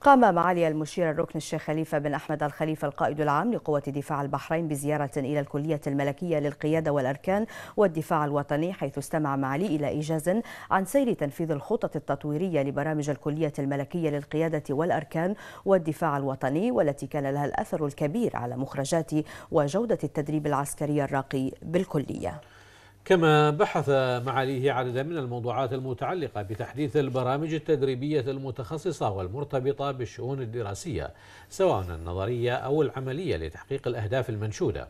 قام معالي المشير الركن الشيخ خليفة بن أحمد الخليفة القائد العام لقوة دفاع البحرين بزيارة إلى الكلية الملكية للقيادة والأركان والدفاع الوطني حيث استمع معالي إلى إيجاز عن سير تنفيذ الخطط التطويرية لبرامج الكلية الملكية للقيادة والأركان والدفاع الوطني والتي كان لها الأثر الكبير على مخرجات وجودة التدريب العسكري الراقي بالكلية كما بحث معاليه عددا من الموضوعات المتعلقة بتحديث البرامج التدريبية المتخصصة والمرتبطة بالشؤون الدراسية سواء النظرية أو العملية لتحقيق الأهداف المنشودة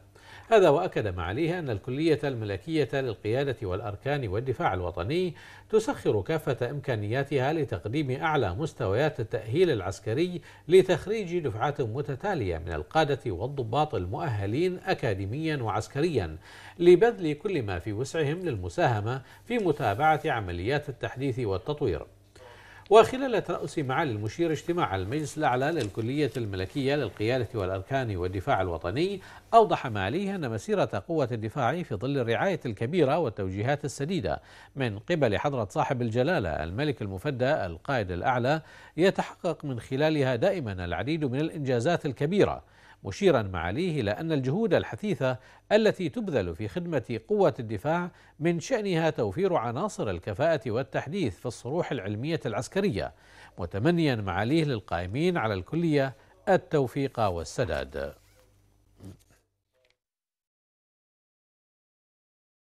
هذا وأكد معاليه أن الكلية الملكية للقيادة والأركان والدفاع الوطني تسخر كافة إمكانياتها لتقديم أعلى مستويات التأهيل العسكري لتخريج دفعات متتالية من القادة والضباط المؤهلين أكاديميا وعسكريا لبذل كل ما في وسعهم للمساهمة في متابعة عمليات التحديث والتطوير وخلال ترأس معالي المشير اجتماع المجلس الأعلى للكلية الملكية للقيادة والأركان والدفاع الوطني أوضح معاليه أن مسيرة قوة الدفاع في ظل الرعاية الكبيرة والتوجيهات السديدة من قبل حضرة صاحب الجلالة الملك المفدى القائد الأعلى يتحقق من خلالها دائما العديد من الإنجازات الكبيرة مشيرا معاليه إلى أن الجهود الحثيثة التي تبذل في خدمة قوة الدفاع من شأنها توفير عناصر الكفاءة والتحديث في الصروح العلمية العسكرية متمنيا معاليه للقائمين على الكلية التوفيق والسداد